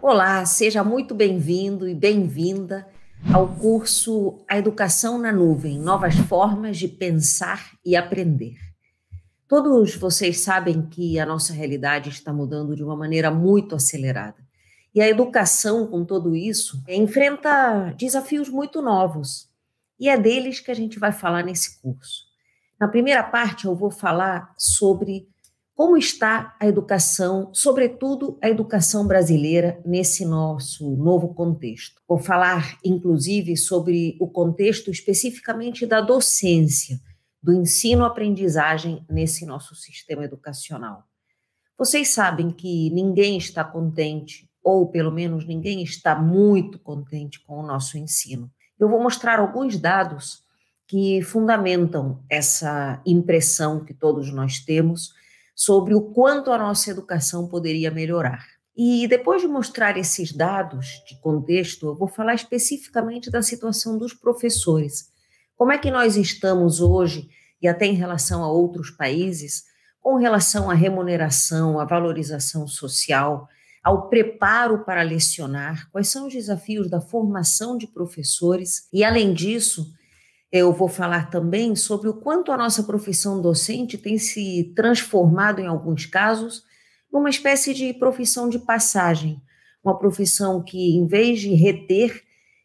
Olá, seja muito bem-vindo e bem-vinda ao curso A Educação na Nuvem Novas Formas de Pensar e Aprender. Todos vocês sabem que a nossa realidade está mudando de uma maneira muito acelerada. E a educação, com tudo isso, enfrenta desafios muito novos. E é deles que a gente vai falar nesse curso. Na primeira parte, eu vou falar sobre como está a educação, sobretudo a educação brasileira, nesse nosso novo contexto. Vou falar, inclusive, sobre o contexto especificamente da docência, do ensino-aprendizagem nesse nosso sistema educacional. Vocês sabem que ninguém está contente, ou pelo menos ninguém está muito contente com o nosso ensino. Eu vou mostrar alguns dados que fundamentam essa impressão que todos nós temos sobre o quanto a nossa educação poderia melhorar. E depois de mostrar esses dados de contexto, eu vou falar especificamente da situação dos professores. Como é que nós estamos hoje, e até em relação a outros países, com relação à remuneração, à valorização social, ao preparo para lecionar, quais são os desafios da formação de professores, e além disso, eu vou falar também sobre o quanto a nossa profissão docente tem se transformado, em alguns casos, numa espécie de profissão de passagem, uma profissão que, em vez de reter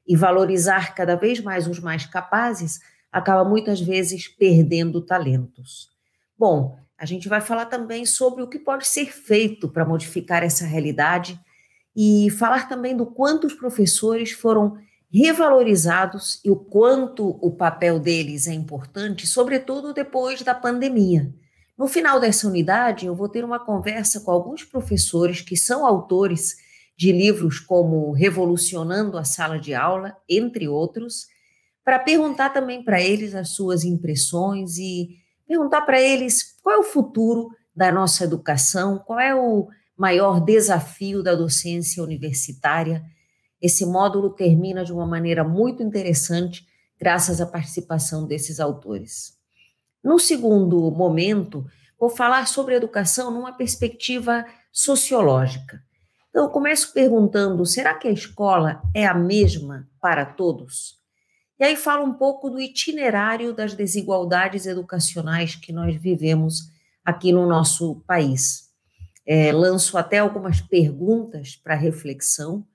e valorizar cada vez mais os mais capazes, acaba muitas vezes perdendo talentos. Bom, a gente vai falar também sobre o que pode ser feito para modificar essa realidade e falar também do quanto os professores foram revalorizados e o quanto o papel deles é importante, sobretudo depois da pandemia. No final dessa unidade, eu vou ter uma conversa com alguns professores que são autores de livros como Revolucionando a Sala de Aula, entre outros, para perguntar também para eles as suas impressões e perguntar para eles qual é o futuro da nossa educação, qual é o maior desafio da docência universitária esse módulo termina de uma maneira muito interessante, graças à participação desses autores. No segundo momento, vou falar sobre educação numa perspectiva sociológica. Então, eu começo perguntando: será que a escola é a mesma para todos? E aí falo um pouco do itinerário das desigualdades educacionais que nós vivemos aqui no nosso país. É, lanço até algumas perguntas para reflexão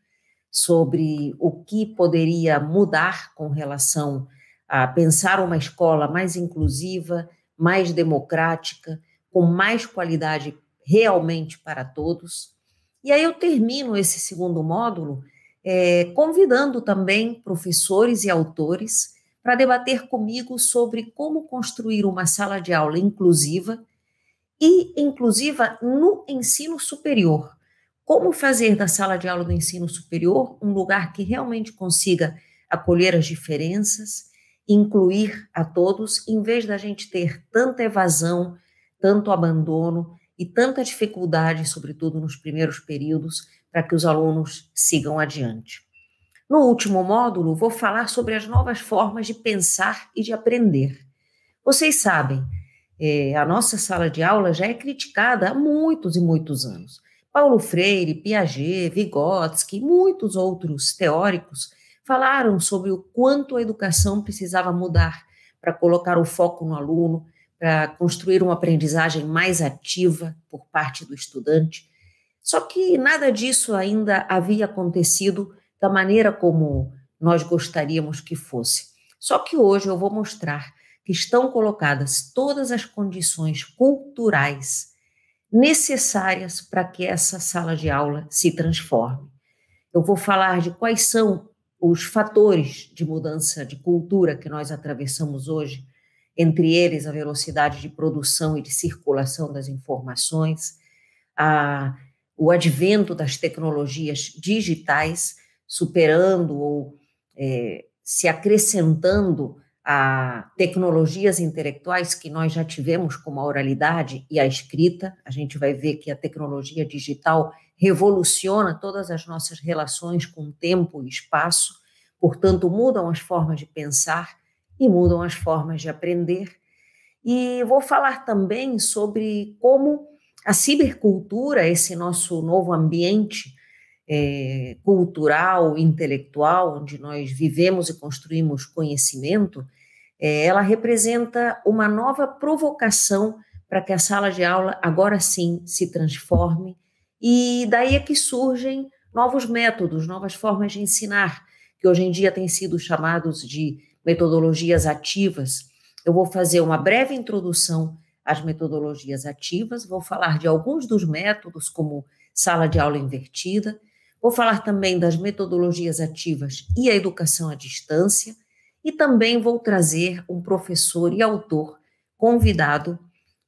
sobre o que poderia mudar com relação a pensar uma escola mais inclusiva, mais democrática, com mais qualidade realmente para todos. E aí eu termino esse segundo módulo é, convidando também professores e autores para debater comigo sobre como construir uma sala de aula inclusiva e inclusiva no ensino superior, como fazer da sala de aula do ensino superior um lugar que realmente consiga acolher as diferenças, incluir a todos, em vez da gente ter tanta evasão, tanto abandono e tanta dificuldade, sobretudo nos primeiros períodos, para que os alunos sigam adiante. No último módulo, vou falar sobre as novas formas de pensar e de aprender. Vocês sabem, eh, a nossa sala de aula já é criticada há muitos e muitos anos. Paulo Freire, Piaget, Vygotsky, muitos outros teóricos falaram sobre o quanto a educação precisava mudar para colocar o foco no aluno, para construir uma aprendizagem mais ativa por parte do estudante. Só que nada disso ainda havia acontecido da maneira como nós gostaríamos que fosse. Só que hoje eu vou mostrar que estão colocadas todas as condições culturais necessárias para que essa sala de aula se transforme. Eu vou falar de quais são os fatores de mudança de cultura que nós atravessamos hoje, entre eles a velocidade de produção e de circulação das informações, a, o advento das tecnologias digitais, superando ou é, se acrescentando a tecnologias intelectuais que nós já tivemos, como a oralidade e a escrita. A gente vai ver que a tecnologia digital revoluciona todas as nossas relações com tempo e espaço, portanto, mudam as formas de pensar e mudam as formas de aprender. E vou falar também sobre como a cibercultura, esse nosso novo ambiente, é, cultural, intelectual, onde nós vivemos e construímos conhecimento, é, ela representa uma nova provocação para que a sala de aula agora sim se transforme. E daí é que surgem novos métodos, novas formas de ensinar, que hoje em dia têm sido chamados de metodologias ativas. Eu vou fazer uma breve introdução às metodologias ativas, vou falar de alguns dos métodos, como sala de aula invertida, Vou falar também das metodologias ativas e a educação à distância, e também vou trazer um professor e autor convidado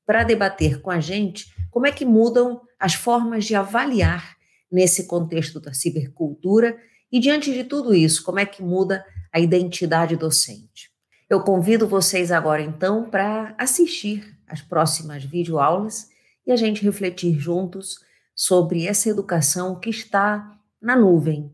para debater com a gente como é que mudam as formas de avaliar nesse contexto da cibercultura e, diante de tudo isso, como é que muda a identidade docente. Eu convido vocês agora, então, para assistir às próximas videoaulas e a gente refletir juntos sobre essa educação que está na nuvem,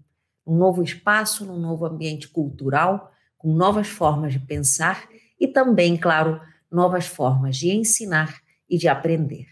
um novo espaço, num novo ambiente cultural, com novas formas de pensar e também, claro, novas formas de ensinar e de aprender.